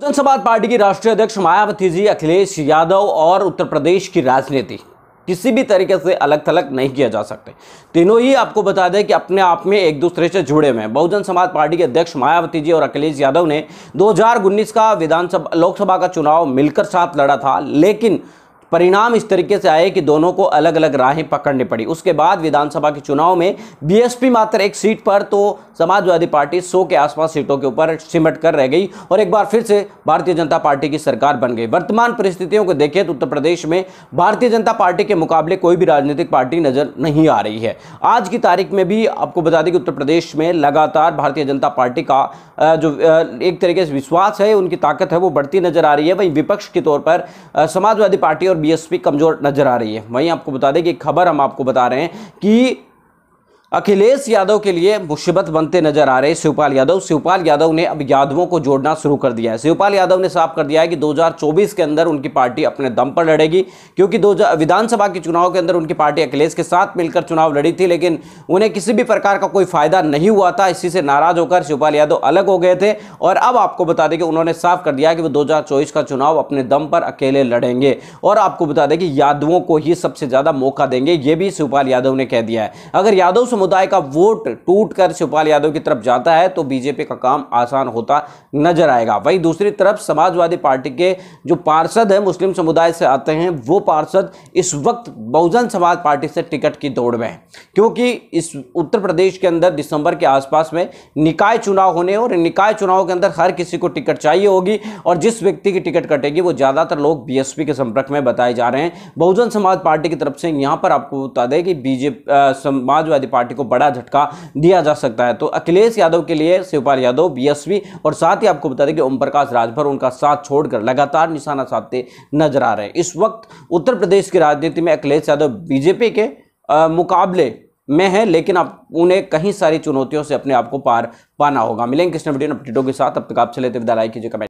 बहुजन समाज पार्टी की राष्ट्रीय अध्यक्ष मायावती जी अखिलेश यादव और उत्तर प्रदेश की राजनीति किसी भी तरीके से अलग थलग नहीं किया जा सकते तीनों ही आपको बता दें कि अपने आप में एक दूसरे से जुड़े हुए हैं बहुजन समाज पार्टी के अध्यक्ष मायावती जी और अखिलेश यादव ने दो का विधानसभा लोकसभा का चुनाव मिलकर साथ लड़ा था लेकिन परिणाम इस तरीके से आए कि दोनों को अलग अलग राहें पकड़नी पड़ी उसके बाद विधानसभा के चुनाव में बीएसपी मात्र एक सीट पर तो समाजवादी पार्टी सौ के आसपास सीटों के ऊपर सिमट कर रह गई और एक बार फिर से भारतीय जनता पार्टी की सरकार बन गई वर्तमान परिस्थितियों को देखें तो उत्तर प्रदेश में भारतीय जनता पार्टी के मुकाबले कोई भी राजनीतिक पार्टी नजर नहीं आ रही है आज की तारीख में भी आपको बता दें कि उत्तर प्रदेश में लगातार भारतीय जनता पार्टी का जो एक तरीके से विश्वास है उनकी ताकत है वो बढ़ती नजर आ रही है वहीं विपक्ष के तौर पर समाजवादी पार्टी और बीएसपी कमज़ोर नज़र आ रही है वहीं आपको बता दें कि खबर हम आपको बता रहे हैं कि अखिलेश यादव के लिए मुसीबत बनते नजर आ रहे शिवपाल यादव शिवपाल यादव ने अब यादवों को जोड़ना शुरू कर दिया है शिवपाल यादव ने साफ कर दिया है कि 2024 के अंदर उनकी पार्टी अपने दम पर लड़ेगी क्योंकि दो विधानसभा के चुनाव के अंदर उनकी पार्टी अखिलेश के साथ मिलकर चुनाव लड़ी थी लेकिन उन्हें किसी भी प्रकार का कोई फायदा नहीं हुआ था इसी से नाराज होकर शिवपाल यादव अलग हो गए थे और अब आपको बता दें कि उन्होंने साफ कर दिया कि वो दो का चुनाव अपने दम पर अकेले लड़ेंगे और आपको बता दें कि यादवों को ही सबसे ज़्यादा मौका देंगे ये भी शिवपाल यादव ने कह दिया है अगर यादव समुदाय का वोट टूट कर शिवपाल यादव की तरफ जाता है तो बीजेपी का काम आसान होता नजर आएगा वहीं दूसरी तरफ समाजवादी पार्टी के जो पार्षद हैं मुस्लिम समुदाय से आते हैं वो पार्षद इस वक्त बहुजन समाज पार्टी से टिकट की दौड़ में है क्योंकि इस उत्तर प्रदेश के अंदर दिसंबर के आसपास में निकाय चुनाव होने और निकाय चुनाव के अंदर हर किसी को टिकट चाहिए होगी और जिस व्यक्ति की टिकट कटेगी वो ज़्यादातर लोग बीएसपी के संपर्क में बताए जा रहे हैं बहुजन समाज पार्टी की तरफ से यहाँ पर आपको बता दें कि बीजेपी समाजवादी पार्टी पार्टी को बड़ा झटका दिया जा सकता है तो अखिलेश यादव के लिए शिवपाल यादव बीएसवी और साथ ही आपको बता दें कि ओम प्रकाश राजभर उनका साथ छोड़कर लगातार निशाना साधते नजर आ रहे हैं इस वक्त उत्तर प्रदेश की राजनीति में अखिलेश यादव बीजेपी के मुकाबले में है लेकिन आप उन्हें कहीं सारी चुनौतियों से अपने आप को पार पाना होगा मिलेंगे किसी वीडियो अपडेटों के साथ अब तक आप चले विदा लाइक कीजिए कमेंट